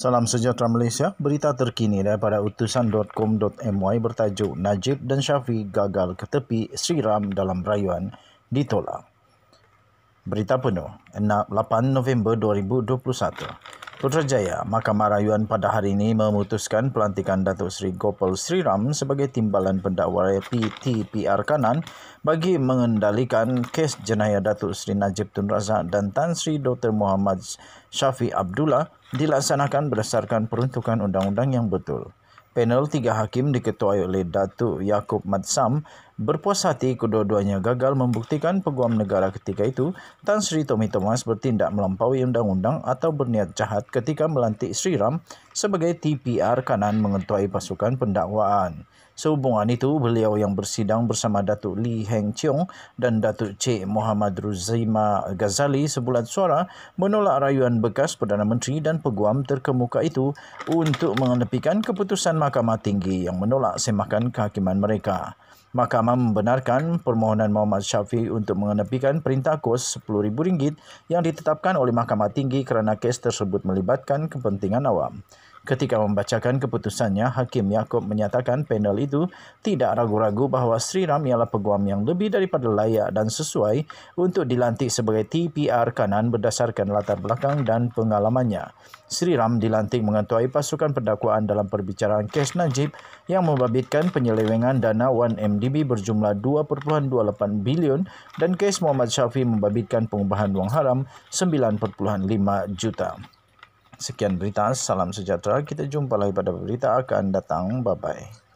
Salam sejahtera Malaysia. Berita terkini daripada utusan.com.my bertajuk Najib dan Syafi gagal ke tepi Sri Ram dalam rayuan ditolak. Berita penuh 8 November 2021. Putra Jaya, Mahkamah Rayuan pada hari ini memutuskan pelantikan Datuk Seri Gopal Sri Ram sebagai timbalan pendakwa PTPR kanan bagi mengendalikan kes jenayah Datuk Seri Najib Tun Razak dan Tan Sri Dr. Muhammad Syafi Abdullah dilaksanakan berdasarkan peruntukan undang-undang yang betul. Panel tiga hakim diketuai oleh Datuk Yaakob Madsam Berpuas hati kedua-duanya gagal membuktikan peguam negara ketika itu, Tan Sri Tommy Thomas bertindak melampaui undang-undang atau berniat jahat ketika melantik Sri Ram sebagai TPR kanan mengetuai pasukan pendakwaan. Sehubungan itu, beliau yang bersidang bersama Datuk Li Heng Chiong dan Datuk C Muhammad Ruzima Ghazali sebulan suara menolak rayuan bekas Perdana Menteri dan peguam terkemuka itu untuk mengenepikan keputusan Mahkamah Tinggi yang menolak semakan kehakiman mereka. Mahkamah Mahkamah membenarkan permohonan Muhammad Syafiq untuk mengenepikan perintah kos RM10,000 yang ditetapkan oleh Mahkamah Tinggi kerana kes tersebut melibatkan kepentingan awam. Ketika membacakan keputusannya, Hakim Yakub menyatakan panel itu tidak ragu-ragu bahawa Sri Ram ialah peguam yang lebih daripada layak dan sesuai untuk dilantik sebagai TPR kanan berdasarkan latar belakang dan pengalamannya. Sri Ram dilantik mengetuai pasukan pendakwaan dalam perbicaraan kes Najib yang membabitkan penyelewengan dana 1MDB berjumlah 2.28 bilion dan kes Muhammad Syafi membabitkan pengubahan wang haram 9.5 juta. Sekian berita, salam sejahtera. Kita jumpa lagi pada berita akan datang. Bye-bye.